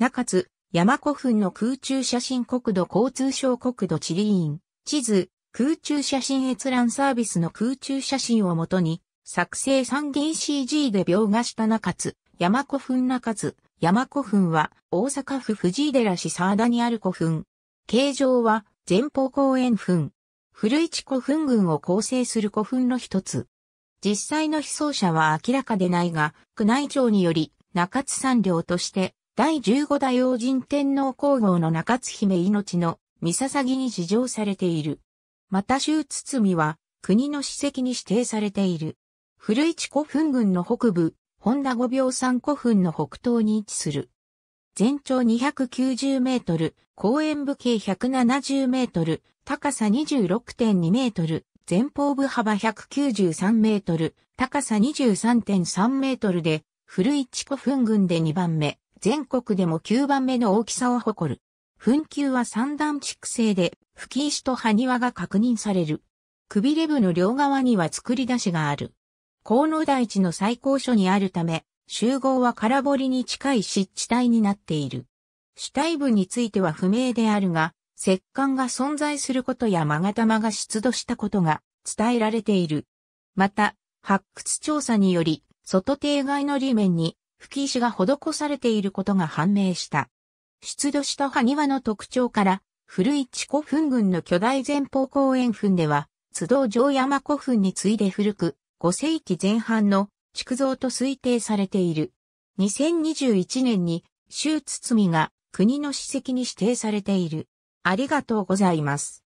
中津、山古墳の空中写真国土交通省国土地理院、地図、空中写真閲覧サービスの空中写真をもとに、作成三議 CG で描画した中津、山古墳中津、山古墳は大阪府藤井寺市沢田にある古墳。形状は前方後円墳。古市古墳群を構成する古墳の一つ。実際の被葬者は明らかでないが、宮内庁により中津山業として第15代王神天皇皇后の中津姫命の三笹に史上されている。また周堤は国の史跡に指定されている。古市古墳群の北部、本田五秒山古墳の北東に位置する。全長290メートル、公園部径170メートル、高さ26.2メートル、前方部幅193メートル、高さ23.3メートルで、古市古墳群で2番目。全国でも9番目の大きさを誇る。墳丘は三段築成で、吹石と埴輪が確認される。くびれ部の両側には作り出しがある。河野台地の最高所にあるため、集合は空堀に近い湿地帯になっている。主体部については不明であるが、石棺が存在することや勾玉が出土したことが伝えられている。また、発掘調査により、外庭外の裏面に吹石が施されていることが判明した。出土した埴輪の特徴から、古市古墳群の巨大前方公園墳では、津道城山古墳に次いで古く、5世紀前半の築造と推定されている。2021年に、周堤が国の史跡に指定されている。ありがとうございます。